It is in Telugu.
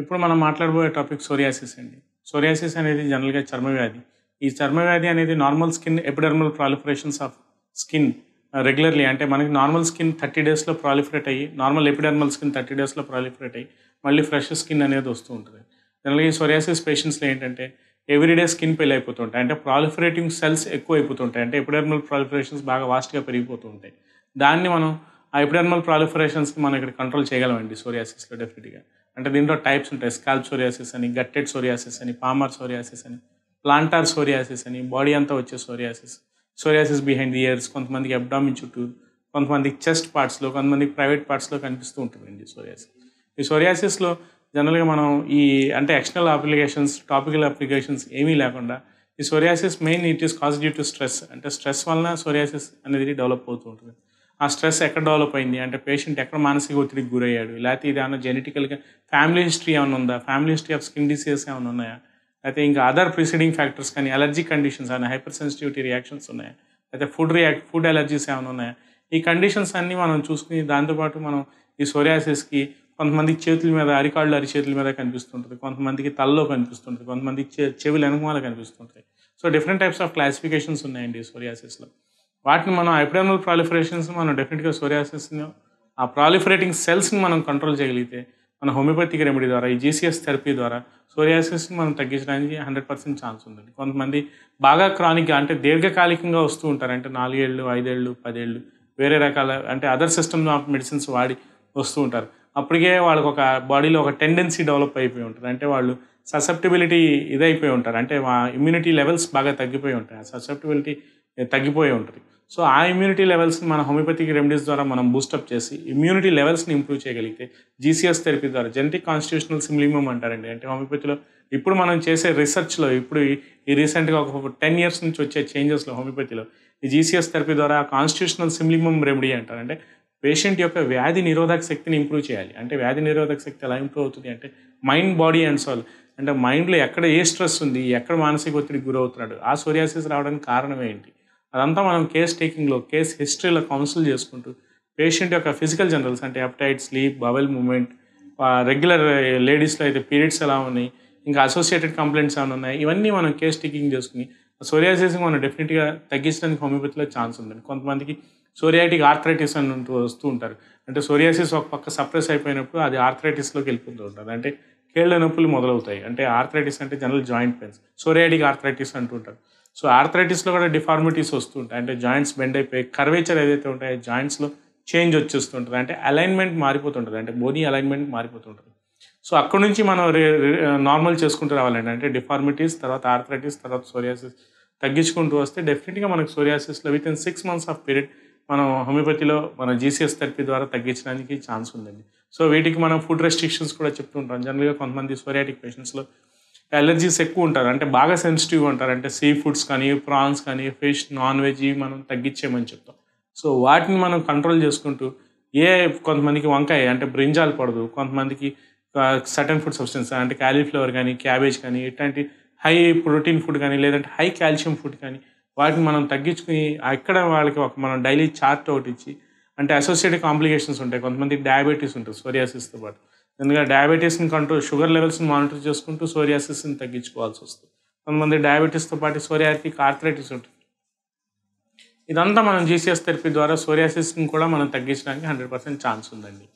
ఇప్పుడు మనం మాట్లాడబోయే టాపిక్ సోరియాసిస్ అండి సోరియాసిస్ అనేది జనరల్గా చర్మవ్యాధి ఈ చర్మవ్యాధి అనేది normal skin epidermal proliferations of skin regularly అంటే మనకి నార్మల్ స్కిన్ థర్టీ డేస్లో ప్రాలిఫరేట్ అయ్యి నార్మల్ ఎపిడర్మల్ స్కిన్ థర్టీ డేస్లో ప్రాలిఫరేట్ అయ్యి మళ్ళీ ఫ్రెష్ స్కిన్ అనేది వస్తూ ఉంటుంది జనరల్గా ఈ సోరియాసిస్ పేషెంట్స్లో ఏంటంటే ఎవ్రీడే స్కిన్ పెళ్ళి అయిపోతుంటాయి అంటే ప్రాలిఫరేటింగ్ సెల్స్ ఎక్కువ అయిపోతుంటాయి అంటే ఎపిడర్మల్ ప్రాలిఫరేషన్స్ బాగా వాస్ట్గా పెరిగిపోతూ ఉంటాయి దాన్ని మనం ఆ ఎపిడర్మల్ ప్రాలిఫరేషన్స్ని మనం ఇక్కడ కంట్రోల్ చేయగలమండి సోరియాసిస్లో డెఫినెట్గా అంటే దీంట్లో టైప్స్ ఉంటాయి స్కాల్ప్ సోరియాసిస్ అని గట్టెడ్ సోరియాసిస్ అని పామర్ సోరియాసిస్ అని ప్లాంటార్ సోరియాసిస్ అని బాడీ అంతా వచ్చే psoriasis psoriasis behind the ears కొంతమందికి అబ్డామిన్ చుట్టూ కొంతమందికి చెస్ట్ పార్ట్స్లో కొంతమందికి ప్రైవేట్ పార్ట్స్లో కనిపిస్తూ ఉంటుందండి సోరియాసిస్ ఈ సోరియాసిస్లో జనరల్గా మనం ఈ అంటే ఎక్స్టర్నల్ అప్లికేషన్స్ టాపికల్ అప్లికేషన్స్ ఏమీ లేకుండా ఈ psoriasis main it is cause due to stress అంటే స్ట్రెస్ వలన సోరియాసిస్ అనేది డెవలప్ అవుతూ ఉంటుంది ఆ స్ట్రెస్ ఎక్కడ డెవలప్ అయింది అంటే పేషెంట్ ఎక్కడ మానసిక ఒత్తిడికి గురయ్యాడు లేకపోతే ఇది ఏమైనా జెనెటికల్గా ఫ్యామిలీ హిస్టరీ ఏమైనా ఉందా family history of skin diseases ఏమైనా ఉన్నాయా లేకపోతే ఇంకా అదర్ ప్రిసీడింగ్ ఫ్యాక్టర్స్ కానీ అలర్జీ కండిషన్స్ అని హైపర్ సెన్సిటివిటీ రియాక్షన్స్ ఉన్నాయా లేకపోతే ఫుడ్ రియాక్ట్ ఫుడ్ అలర్జీస్ ఏమైనా ఉన్నాయా ఈ కండిషన్స్ అన్నీ మనం చూసుకుని దాంతోపాటు మనం ఈ సోరియాసిస్కి కొంతమందికి చేతుల మీద అరికాళ్ళు అరిచేతుల మీద కనిపిస్తుంటుంది కొంతమందికి తలలో కనిపిస్తుంటుంది కొంతమందికి చెవులు వెనకమాల కనిపిస్తుంటాయి so different types of classifications ఉన్నాయండి సోరియాసిస్లో వాటిని మనం ఎపిడమల్ ప్రాలిఫరేషన్స్ మనం డెఫినెట్గా సోరియాసిస్ ఆ ప్రాలిఫరేటింగ్ సెల్స్ని మనం కంట్రోల్ చేయగలిగితే మన హోమియోపతిక్ రెమెడీ ద్వారా ఈ జీసీఎస్ థెరపీ ద్వారా సోరియాసిస్ని మనం తగ్గించడానికి హండ్రెడ్ పర్సెంట్ ఛాన్స్ ఉందండి కొంతమంది బాగా క్రానిక్గా అంటే దీర్ఘకాలికంగా వస్తూ ఉంటారు అంటే నాలుగేళ్ళు ఐదేళ్ళు పదేళ్ళు వేరే రకాల అంటే అదర్ సిస్టమ్ ఆఫ్ మెడిసిన్స్ వాడి వస్తూ ఉంటారు అప్పటికే వాళ్ళకి ఒక బాడీలో ఒక టెండెన్సీ డెవలప్ అయిపోయి ఉంటారు అంటే వాళ్ళు ససెప్టిబిలిటీ ఇదైపోయి ఉంటారు అంటే ఇమ్యూనిటీ లెవెల్స్ బాగా తగ్గిపోయి ఉంటాయి ఆ ససెప్టిబిలిటీ తగ్గిపోయి ఉంటుంది సో ఆ ఇమ్యూనిటీ లెవెల్స్ని మన హోమియోపతిక్ రెమెడీస్ ద్వారా మనం బూస్టప్ చేసి ఇమ్యూనిటీ లెవెల్స్ని ఇంప్రూవ్ చేయగలిగితే జీసీఎస్ థెరపీ ద్వారా జెనటిక్ కాన్స్టిట్యూషనల్ సిమ్లిమం అంటారండి అంటే హోమియోపతిలో ఇప్పుడు మనం చేసే రీసెర్చ్లో ఇప్పుడు ఈ రీసెంట్గా ఒక టెన్ ఇయర్స్ నుంచి వచ్చే చేంజెస్లో హోమియోపతిలో ఈ జీసీఎస్ థెరపీ ద్వారా కాన్స్టిట్యూషనల్ సిమ్లిమం రెమెడీ అంటారంటే పేషెంట్ యొక్క వ్యాధి నిరోధక శక్తిని ఇంప్రూవ్ చేయాలి అంటే వ్యాధి నిరోధక శక్తి ఎలా ఇంప్రూవ్ అవుతుంది అంటే మైండ్ బాడీ అండ్ సోల్ అంటే మైండ్లో ఎక్కడ ఏ స్ట్రెస్ ఉంది ఎక్కడ మానసిక ఒత్తిడికి గురవుతున్నాడు ఆ సోరియాసిస్ రావడానికి కారణం ఏంటి అదంతా మనం కేస్ టేకింగ్లో కేస్ హిస్టరీలో కౌన్సిల్ చేసుకుంటూ పేషెంట్ యొక్క ఫిజికల్ జనరల్స్ అంటే appetite sleep bowel movement regular లేడీస్లో అయితే పీరియడ్స్ ఎలా ఉన్నాయి ఇంకా అసోసియేటెడ్ కంప్లైంట్స్ ఏమైనా ఉన్నాయి ఇవన్నీ మనం కేస్ టేకింగ్ చేసుకుని సోరియాసిస్ మనం డెఫినెట్గా తగ్గించడానికి హోమియోపతిలో ఛాన్స్ ఉందండి కొంతమందికి సోరియాటిక్ ఆర్థరైటిస్ అని ఉంటూ వస్తూ ఉంటారు అంటే సోరియాసిస్ ఒక పక్క సప్రెస్ అయిపోయినప్పుడు అది ఆర్థరైటిస్లోకి వెళ్ళిపోతూ ఉంటుంది అంటే కేళ్ళ నొప్పులు మొదలవుతాయి అంటే ఆర్థరైటిస్ అంటే general joint pains psoriatic arthritis ఉంటారు సో ఆర్థరైటిస్లో కూడా డిఫార్మిటీస్ వస్తుంటాయి అంటే జాయింట్స్ బెండ్ అయిపోయి కర్వేచర్ ఏదైతే ఉంటాయో జాయింట్స్లో చేంజ్ వచ్చేస్తుంటుంది అంటే అలైన్మెంట్ మారిపోతుంటుంది అంటే బోనీ అలైన్మెంట్ మారిపోతుంటుంది సో అక్కడ నుంచి మనం నార్మల్ చేసుకుంటూ రావాలండి అంటే డిఫార్మిటీస్ తర్వాత ఆర్థరైటిస్ తర్వాత సోరియాసిస్ తగ్గించుకుంటూ వస్తే డెఫినెట్గా మనకు సోరియాసిస్లో within six months of period మనం హోమియోపతిలో మన జీసీఎస్ థెరపీ ద్వారా తగ్గించడానికి ఛాన్స్ ఉందండి సో వీటికి మనం ఫుడ్ రెస్ట్రిక్షన్స్ కూడా చెప్తుంటాం జనరల్గా కొంతమంది సోరియాటిక్ పేషెంట్స్లో ఎలర్జీస్ ఎక్కువ ఉంటారు అంటే బాగా సెన్సిటివ్ ఉంటారు అంటే సీ ఫుడ్స్ కానీ ప్రాన్స్ కానీ ఫిష్ నాన్ వెజ్ మనం తగ్గించేమని చెప్తాం సో వాటిని మనం కంట్రోల్ చేసుకుంటూ ఏ కొంతమందికి వంకాయ అంటే బ్రింజాలు పడదు కొంతమందికి సటన్ ఫుడ్ సబ్స్టెన్స్ అంటే క్యాలీఫ్లవర్ కానీ క్యాబేజ్ కానీ ఇట్లాంటి హై ప్రోటీన్ ఫుడ్ కానీ లేదంటే హై కాల్షియం ఫుడ్ కానీ వాటిని మనం తగ్గించుకుని ఎక్కడ వాళ్ళకి ఒక మనం డైలీ చార్ట్ ఒకటి ఇచ్చి అంటే అసోసియేటెడ్ కాంప్లికేషన్స్ ఉంటాయి కొంతమంది డయాబెటీస్ ఉంటుంది సోరియాసిస్తో పాటు ఎందుకంటే డయాబెటీస్ని కంట్రోల్ షుగర్ లెవెల్స్ని మానిటర్ చేసుకుంటూ సోరియాసిస్ని తగ్గించుకోవాల్సి వస్తుంది కొంతమంది డయాబెటీస్తో పాటు సోరియాటిక్ ఆర్థరైటిస్ ఉంటుంది ఇదంతా మనం జీసీఎస్ థెరపీ ద్వారా సోరియాసిస్ని కూడా మనం తగ్గించడానికి హండ్రెడ్ పర్సెంట్ ఛాన్స్ ఉందండి